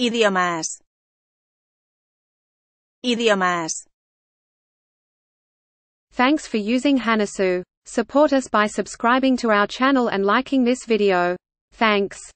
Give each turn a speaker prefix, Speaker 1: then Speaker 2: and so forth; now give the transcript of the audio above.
Speaker 1: Idiomas. Idiomas.
Speaker 2: Thanks for using Hanasu. Support us by subscribing to our channel and liking this video. Thanks.